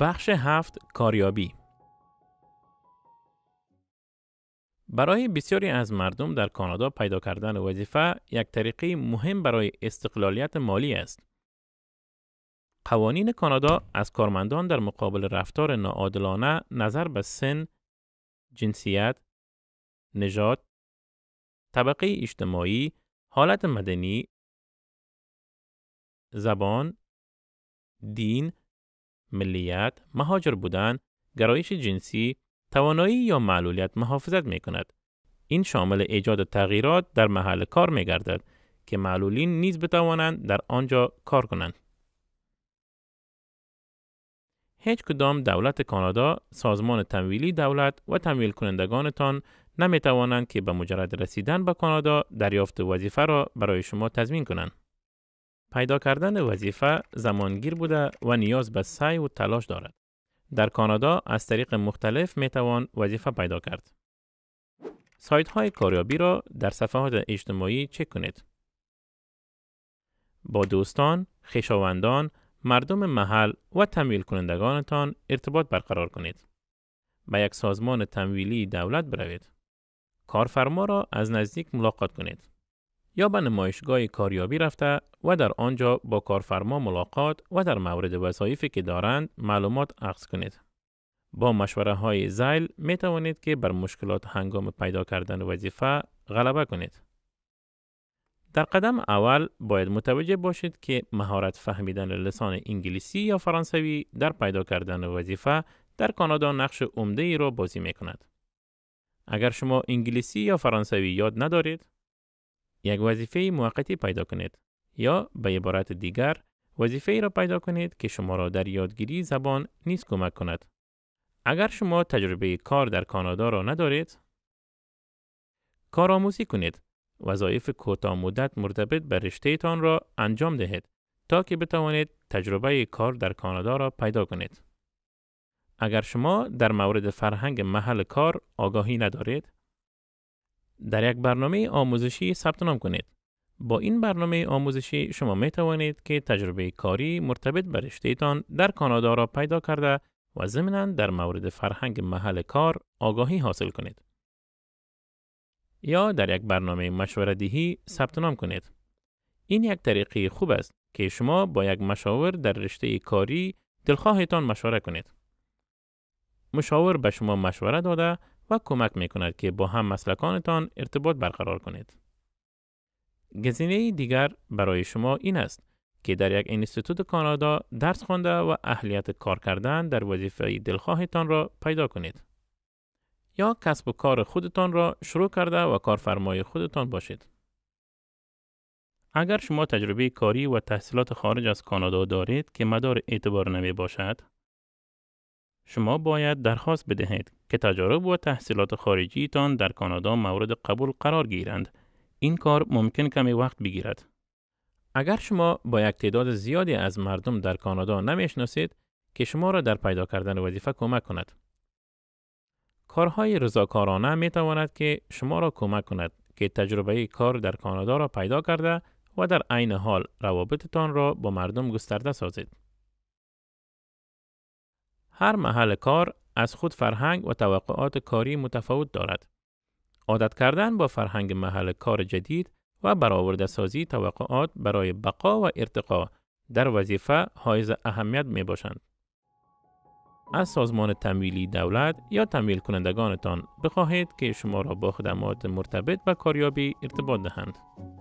بخش هفت کاریابی برای بسیاری از مردم در کانادا پیدا کردن وظیفه یک طریقه مهم برای استقلالیت مالی است. قوانین کانادا از کارمندان در مقابل رفتار ناعادلانه نظر به سن، جنسیت، نژاد، طبقه اجتماعی، حالت مدنی، زبان، دین ملیت، مهاجر بودن، گرایش جنسی، توانایی یا معلولیت محافظت می کند. این شامل ایجاد تغییرات در محل کار می گردد که معلولین نیز بتوانند در آنجا کار کنند. هیچ کدام دولت کانادا، سازمان تمویلی دولت و تمویل کنندگانتان نمی توانند که به مجرد رسیدن به کانادا دریافت وظیفه را برای شما تضمین کنند. پیدا کردن وظیفه زمانگیر بوده و نیاز به سعی و تلاش دارد. در کانادا از طریق مختلف می توان وظیفه پیدا کرد. سایت های کاریابی را در صفحات اجتماعی چک کنید. با دوستان، خویشاوندان، مردم محل و تمویل کنندگانتان ارتباط برقرار کنید. به یک سازمان تمویلی دولت بروید. کارفرما را از نزدیک ملاقات کنید. یا به نمایشگاه کاریابی رفته و در آنجا با کارفرما ملاقات و در مورد وظایفی که دارند معلومات عقص کنید. با مشوره های زیل می توانید که بر مشکلات هنگام پیدا کردن وظیفه غلبه کنید. در قدم اول باید متوجه باشید که مهارت فهمیدن لسان انگلیسی یا فرانسوی در پیدا کردن وظیفه در کانادا نقش عمده ای را بازی می کند. اگر شما انگلیسی یا فرانسوی یاد ندارید، یک وظیفه موقتی پیدا کنید یا به عبارت دیگر وظیفه ای را پیدا کنید که شما را در یادگیری زبان نیز کمک کند. اگر شما تجربه کار در کانادا را ندارید، کارآموزی کنید. وظایف کوتاه مدت مرتبط به رشته تان را انجام دهید تا که بتوانید تجربه کار در کانادا را پیدا کنید. اگر شما در مورد فرهنگ محل کار آگاهی ندارید، در یک برنامه آموزشی ثبت نام کنید. با این برنامه آموزشی شما می توانید که تجربه کاری مرتبط به رشتهتان در کانادا را پیدا کرده و ضمنا در مورد فرهنگ محل کار آگاهی حاصل کنید. یا در یک برنامه مشوره ثبت نام کنید. این یک طریقی خوب است که شما با یک مشاور در رشته کاری دلخواهتان مشوره کنید. مشاور به شما مشوره داده و کمک می کند که با هم مسلکانتان ارتباط برقرار کنید. گزینه دیگر برای شما این است که در یک اینستیتوت کانادا درس خوانده و اهلیت کار کردن در وظیفه دلخواهتان را پیدا کنید. یا کسب و کار خودتان را شروع کرده و کارفرمای خودتان باشید. اگر شما تجربه کاری و تحصیلات خارج از کانادا دارید که مدار اعتبار نمی باشد، شما باید درخواست بدهید که تجارب و تحصیلات خارجیتان در کانادا مورد قبول قرار گیرند. این کار ممکن کمی وقت بگیرد. اگر شما با یک تعداد زیادی از مردم در کانادا نمیشناسید که شما را در پیدا کردن وظیفه کمک کند. کارهای رضاکارانه می تواند که شما را کمک کند که تجربه کار در کانادا را پیدا کرده و در عین حال روابطتان را با مردم گسترده سازید. هر محل کار از خود فرهنگ و توقعات کاری متفاوت دارد. عادت کردن با فرهنگ محل کار جدید و برآورده سازی توقعات برای بقا و ارتقا در وظیفه حائز اهمیت می باشند. از سازمان تمویلی دولت یا تمویل کنندگانتان بخواهید که شما را با خدمات مرتبط و کاریابی ارتباط دهند.